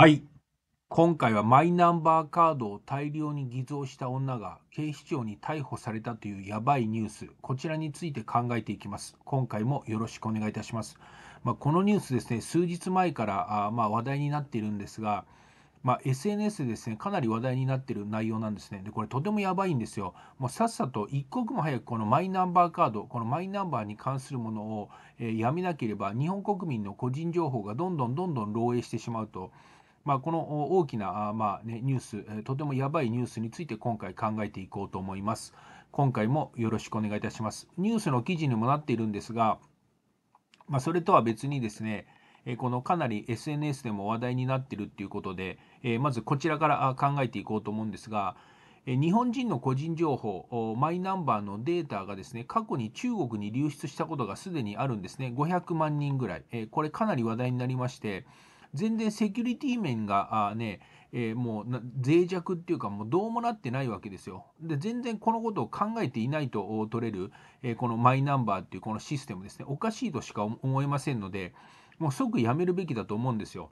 はい。今回はマイナンバーカードを大量に偽造した女が警視庁に逮捕されたというやばいニュース、こちらについて考えていきます。今回もよろしくお願いいたします。まあ、このニュースですね、数日前からあま話題になっているんですが、まあ、SNS でですね、かなり話題になっている内容なんですね。で、これとてもやばいんですよ。もうさっさと一刻も早くこのマイナンバーカード、このマイナンバーに関するものを、えー、やめなければ、日本国民の個人情報がどんどんどんどん漏洩してしまうと。まあ、この大きな、あ、まあね、ニュース、とてもやばいニュースについて今回考えていこうと思います。今回もよろしくお願いいたします。ニュースの記事にもなっているんですが、まあ、それとは別にですね、このかなり SNS でも話題になってるっていうことで、まずこちらから考えていこうと思うんですが、日本人の個人情報、マイナンバーのデータがですね、過去に中国に流出したことがすでにあるんですね、500万人ぐらい、これかなり話題になりまして、全然セキュリティ面があね、えー、もう脆弱っていうかもうどうもなってないわけですよ。で全然このことを考えていないと取れる、えー、このマイナンバーっていうこのシステムですねおかしいとしか思いませんのでもう即やめるべきだと思うんですよ。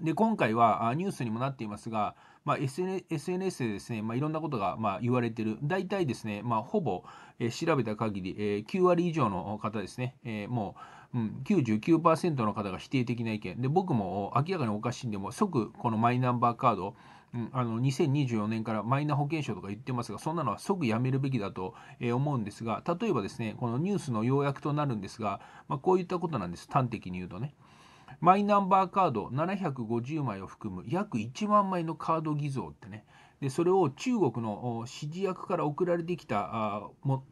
で今回はニュースにもなっていますが、まあ、SNS でですね、まあ、いろんなことがまあ言われてる大体ですね、まあ、ほぼ、えー、調べた限り、えー、9割以上の方ですね、えー、もううん、99%の方が否定的な意見で僕も明らかにおかしいんでも即このマイナンバーカード、うん、あの2024年からマイナ保険証とか言ってますがそんなのは即やめるべきだと、え思うんですが例えばですねこのニュースの要約となるんですが、まあ、こういったことなんです端的に言うとね。マイナンバーカード750枚を含む約1万枚のカード偽造ってね、でそれを中国の指示役から送られてきた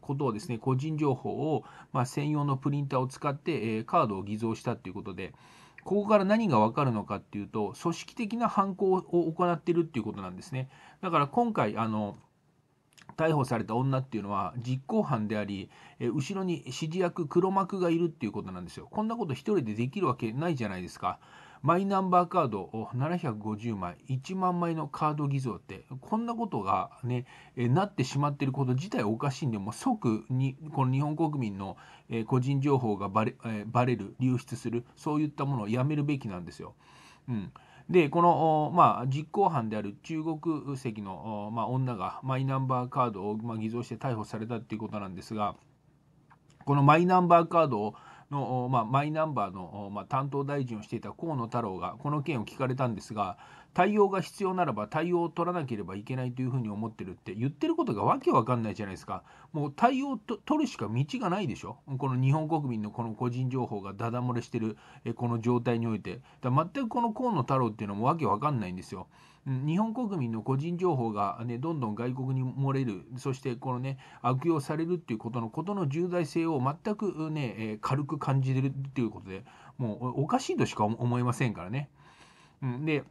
ことをですね個人情報を、まあ、専用のプリンターを使って、えカードを偽造したということで。ここから何が分かるのかっていうと組織的な犯行を行っているっていうことなんですねだから今回あの逮捕された女っていうのは実行犯であり、え後ろに指示役黒幕がいるっていうことなんですよ。こんなこと1人でできるわけないじゃないですか。マイナンバーカードを750枚1万枚のカード偽造ってこんなことがねなってしまってること自体おかしいんでも即にこの日本国民の個人情報がばれバレる流出するそういったものをやめるべきなんですよ。うんでこの、まあ、実行犯である中国籍の、まあ、女がマイナンバーカードを、まあ、偽造して逮捕されたっていうことなんですがこのマイナンバーカードをの、まあ、マイナンバーの、まあ、担当大臣をしていた河野太郎がこの件を聞かれたんですが対応が必要ならば対応を取らなければいけないというふうに思ってるって言ってることがわけわかんないじゃないですかもう対応と取るしか道がないでしょこの日本国民のこの個人情報がダダ漏れしてるこの状態においてだ全くこの河野太郎っていうのもわけわかんないんですよ日本国民の個人情報が、ね、どんどん外国に漏れるそしてこのね悪用されるっていうことのことの重大性を全くね、え軽く感じてるっていうことでもうおかしいとしか思えませんからね。うん、で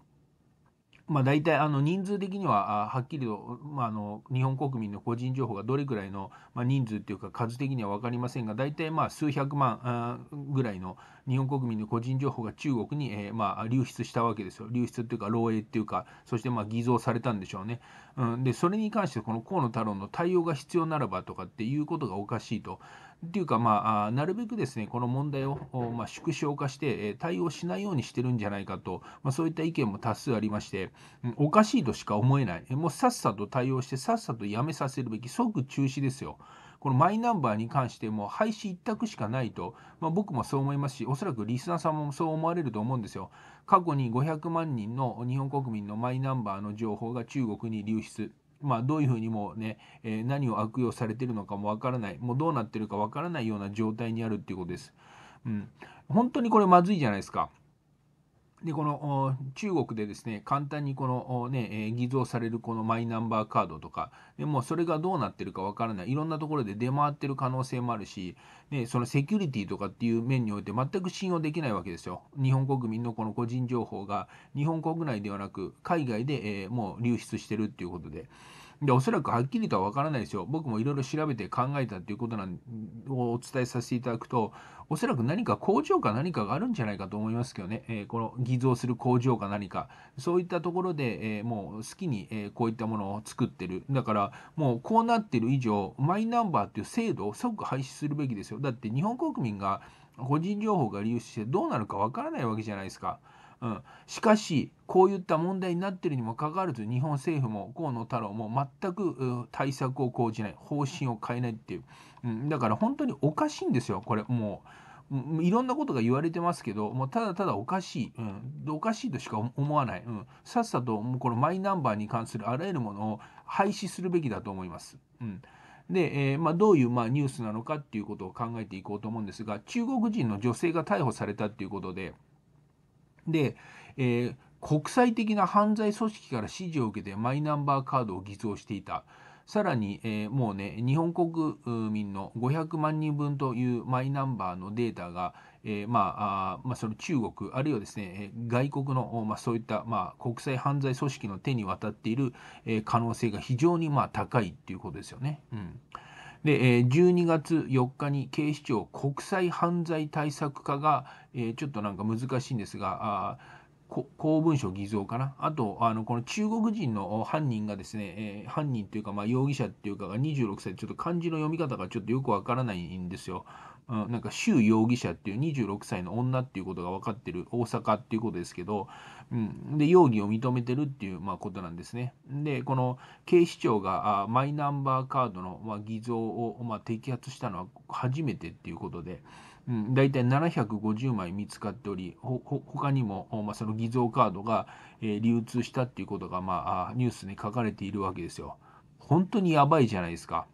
まあ、大体あの人数的にははっきりと、まあ、あの日本国民の個人情報がどれくらいの、ま人数というか数的には分かりませんが大体まあ数百万ぐらいの日本国民の個人情報が中国に、えまあ、流出したわけですよ流出というか漏洩というかそしてまあ偽造されたんでしょうね、うん、でそれに関してこの河野太郎の対応が必要ならばとかっていうことがおかしいとっていうか、まあ、なるべくですね、この問題を、まあ、縮小化して、え対応しないようにしてるんじゃないかと、まあ、そういった意見も多数ありまして、うん、おかしいとしか思えない、もうさっさと対応して、さっさとやめさせるべき、即中止ですよ。このマイナンバーに関しても廃止一択しかないと、まあ、僕もそう思いますし、おそらくリスナーさんもそう思われると思うんですよ。過去に500万人の日本国民のマイナンバーの情報が中国に流出。まあ、どういうふうにもね、えー、何を悪用されてるのかもわからない、もうどうなってるかわからないような状態にあるっていうことです。うん。本当にこれまずいじゃないですか。でこの中国でですね簡単にこのね偽造されるこのマイナンバーカードとかでもそれがどうなってるかわからないいろんなところで出回ってる可能性もあるし、ね、そのセキュリティとかっていう面において全く信用できないわけですよ日本国民のこの個人情報が日本国内ではなく海外で、えもう流出してるっていうことで。で、おそらくはっきりとはわからないですよ。僕もいろいろ調べて考えたということなんをお伝えさせていただくと、おそらく何か工場か何かがあるんじゃないかと思いますけどね、えー、この偽造する工場か何か、そういったところで、えー、もう好きに、えー、こういったものを作ってる。だから、もうこうなってる以上、マイナンバーっていう制度を即廃止するべきですよ。だって日本国民が個人情報が流出してどうなるか分からないわけじゃないですか。うん、しかしこういった問題になっているにもかかわらず日本政府も河野太郎も全く対策を講じない方針を変えないっていう、うん、だから本当におかしいんですよこれもう、いろんなことが言われてますけどもうただただおかしい、うん、おかしいとしか思わない、うん、さっさともうこのマイナンバーに関するあらゆるものを廃止するべきだと思います。うんで、えー、まあ、どういう、まあ、ニュースなのかっていうことを考えていこうと思うんですが中国人の女性が逮捕されたっていうことで。で、えー、国際的な犯罪組織から指示を受けてマイナンバーカードを偽造していた。さらに、えー、もうね、日本国民の500万人分というマイナンバーのデータが、えー、まあ、まあ、その中国、あるいはですね、外国の、まあ、そういった、まあ、国際犯罪組織の手に渡っている、えー、可能性が非常に、まあ、高いっていうことですよね。うん。で、え12月4日に警視庁国際犯罪対策課が、えちょっとなんか難しいんですが、公文書偽造かな、あとあのこの中国人の犯人がですね、え犯人というか、まあ、容疑者っていうかが26歳、ちょっと漢字の読み方がちょっとよくわからないんですよ。なんか周容疑者っていう26歳の女っていうことが分かってる大阪っていうことですけど、うん、で容疑を認めてるっていうまあことなんですね。でこの警視庁があマイナンバーカードのまあ偽造をまあ摘発したのは初めてっていうことで。うん、大体750枚見つかっており、ほ他にも、まあ、その偽造カードが、え流通したっていうことが、まあ、ニュースに書かれているわけですよ。本当にやばいじゃないですか。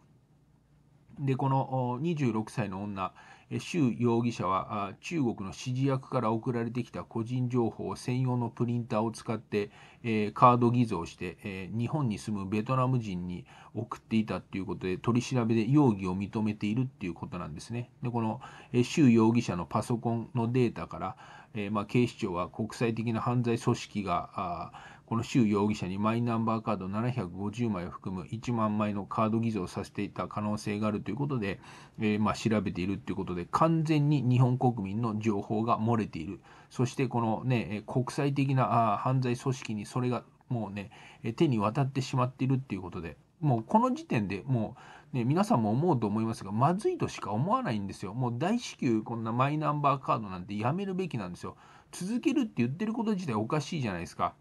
でこの26歳の女周容疑者は中国の指示役から送られてきた個人情報を専用のプリンターを使って、えカード偽造して、え日本に住むベトナム人に送っていたということで取り調べで容疑を認めているっていうことなんですね。でこの周容疑者のパソコンのデータから、えまあ、警視庁は国際的な犯罪組織がこの周容疑者にマイナンバーカード750枚を含む1万枚のカード偽造させていた可能性があるということで、えー、まあ、調べているということで、完全に日本国民の情報が漏れている。そしてこのね、国際的な犯罪組織にそれがもうね、手に渡ってしまっているということで、もうこの時点でもう、ね、皆さんも思うと思いますが、まずいとしか思わないんですよ。もう大至急、こんなマイナンバーカードなんてやめるべきなんですよ。続けるって言ってること自体おかしいじゃないですか。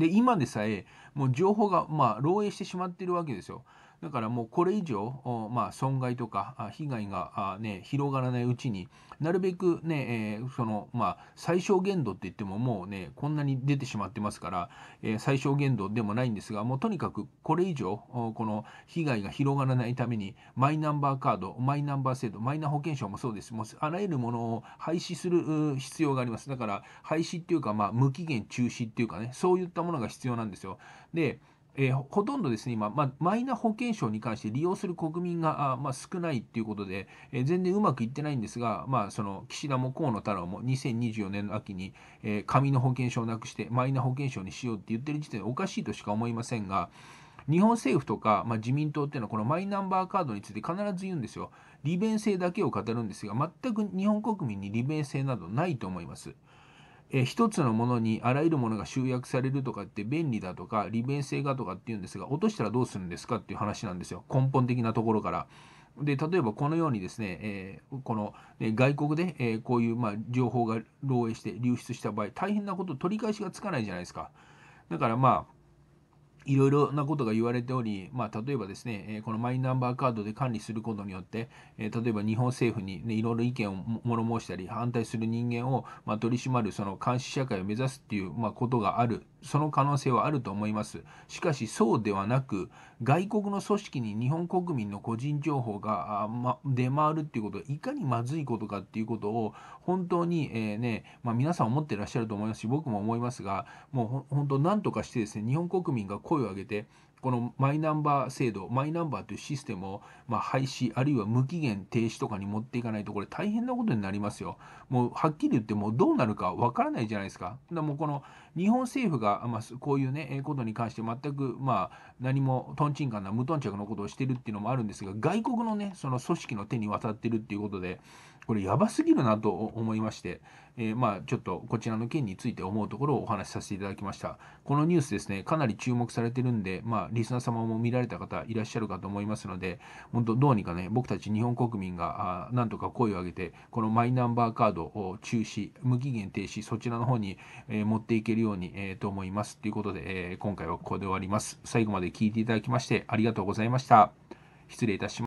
で今でさえもう情報がまあ漏洩してしまっているわけですよ。だからもうこれ以上、まあ、損害とか被害が、ね、広がらないうちになるべくね、えー、そのまあ、最小限度って言ってももうねこんなに出てしまってますから、えー、最小限度でもないんですがもうとにかくこれ以上この被害が広がらないためにマイナンバーカードマイナンバー制度マイナ保険証もそうですもうあらゆるものを廃止する必要がありますだから廃止っていうか、まあ、無期限中止っていうかねそういったものが必要なんですよでえー、ほとんどですね、今、まあ、マイナ保険証に関して利用する国民が、あまあ、少ないということで、えー、全然うまくいってないんですが、まあ、その岸田も河野太郎も2024年の秋に、えー、紙の保険証をなくして、マイナ保険証にしようって言ってる時点でおかしいとしか思いませんが、日本政府とか、まあ、自民党っていうのは、このマイナンバーカードについて必ず言うんですよ。利便性だけを語るんですが、全く日本国民に利便性などないと思います。えー、一つのものにあらゆるものが集約されるとかって便利だとか利便性がとかっていうんですが落としたらどうするんですかっていう話なんですよ根本的なところから。で例えばこのようにですね、えー、この、ね、外国で、えー、こういう、まあ、情報が漏洩して流出した場合大変なこと取り返しがつかないじゃないですか。だからまあいろいろなことが言われており、まあ、例えばですね、このマイナンバーカードで管理することによって、例えば日本政府に、ね、いろいろ意見を物申したり、反対する人間を、ま取り締まるその監視社会を目指すっていう、まことがある、その可能性はあると思います。しかし、そうではなく、外国の組織に日本国民の個人情報が、ま、出回るっていうことはいかにまずいことかっていうことを本当に、えー、ねまあ、皆さん思ってらっしゃると思いますし僕も思いますがもう本当何とかしてですね日本国民が声を上げてこのマイナンバー制度、マイナンバーというシステムを、まあ、廃止、あるいは無期限停止とかに持っていかないと、これ大変なことになりますよ。もうはっきり言って、もうどうなるかわからないじゃないですか。だもうこの日本政府が、まあ、こういうね、ことに関して全く、まあ、何もとんちんかんな、無頓着のことをしてるっていうのもあるんですが、外国のね、その組織の手に渡ってるっていうことで、これやばすぎるなと思いまして、えー、まあ、ちょっとこちらの件について思うところをお話しさせていただきました。このニュースですね、かなり注目されてるんで、まあ、リスナー様も見られた方いらっしゃるかと思いますので、本当、どうにかね、僕たち日本国民があなんとか声を上げて、このマイナンバーカードを中止、無期限停止、そちらの方に、えー、持っていけるように、えー、と思います。ということで、え今回はここで終わります。最後まで聞いていただきましてありがとうございました。失礼いたします。